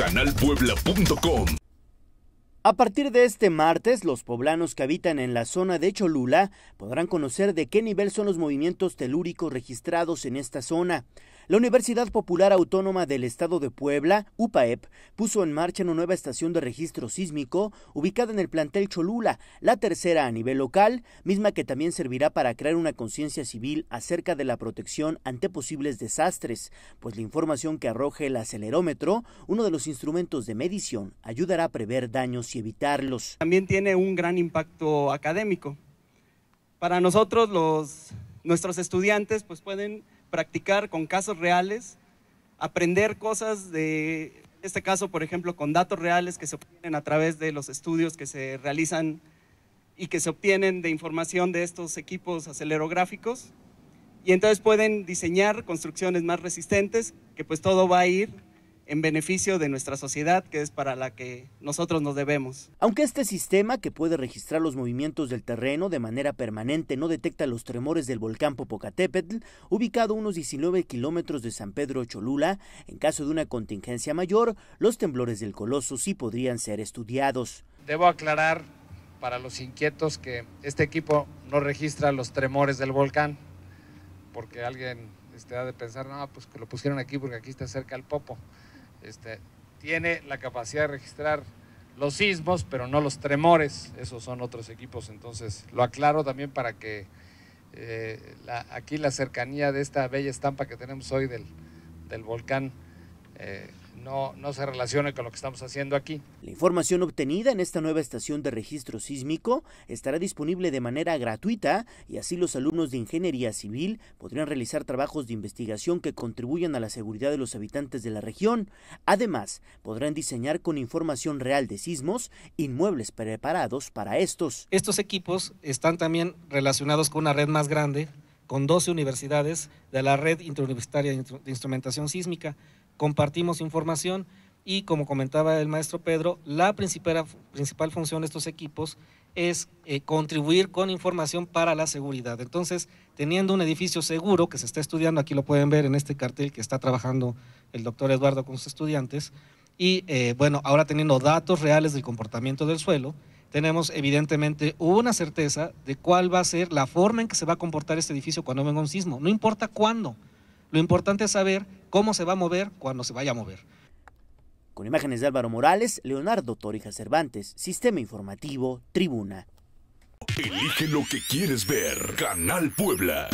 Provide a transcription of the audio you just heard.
canalpuebla.com. A partir de este martes, los poblanos que habitan en la zona de Cholula podrán conocer de qué nivel son los movimientos telúricos registrados en esta zona. La Universidad Popular Autónoma del Estado de Puebla, UPAEP, puso en marcha una nueva estación de registro sísmico ubicada en el plantel Cholula, la tercera a nivel local, misma que también servirá para crear una conciencia civil acerca de la protección ante posibles desastres, pues la información que arroje el acelerómetro, uno de los instrumentos de medición, ayudará a prever daños y evitarlos. También tiene un gran impacto académico. Para nosotros los Nuestros estudiantes pues, pueden practicar con casos reales, aprender cosas de, este caso, por ejemplo, con datos reales que se obtienen a través de los estudios que se realizan y que se obtienen de información de estos equipos acelerográficos. Y entonces pueden diseñar construcciones más resistentes, que pues todo va a ir en beneficio de nuestra sociedad, que es para la que nosotros nos debemos. Aunque este sistema, que puede registrar los movimientos del terreno de manera permanente, no detecta los tremores del volcán Popocatépetl, ubicado a unos 19 kilómetros de San Pedro Cholula, en caso de una contingencia mayor, los temblores del coloso sí podrían ser estudiados. Debo aclarar para los inquietos que este equipo no registra los tremores del volcán, porque alguien este, ha de pensar, no, pues que lo pusieron aquí porque aquí está cerca el Popo este, tiene la capacidad de registrar los sismos, pero no los tremores, esos son otros equipos, entonces lo aclaro también para que eh, aquí la cercanía de esta bella estampa que tenemos hoy del, volcán eh, no, se relacione con lo que estamos haciendo aquí. La información obtenida en esta nueva estación de registro sísmico estará disponible de manera gratuita y así los alumnos de ingeniería civil podrán realizar trabajos de investigación que contribuyan a la seguridad de los habitantes de la región. Además, podrán diseñar con información real de sismos inmuebles preparados para estos. Estos equipos están también relacionados con una red más grande con 12 universidades de la red interuniversitaria de instrumentación sísmica, compartimos información y como comentaba el maestro Pedro, la principal, función de estos equipos es eh, contribuir con información para la seguridad. Entonces, teniendo un edificio seguro que se está estudiando, aquí lo pueden ver en este cartel que está trabajando el doctor Eduardo con sus estudiantes, y eh, bueno, ahora teniendo datos reales del comportamiento del suelo, tenemos evidentemente una certeza de cuál va a ser la forma en que se va a comportar este edificio cuando venga un sismo, no importa cuándo. Lo importante es saber cómo se va a mover cuando se vaya a mover. Con imágenes de Álvaro Morales, Leonardo Torija Cervantes, Sistema Informativo, Tribuna. Elige lo que quieres ver, Canal Puebla.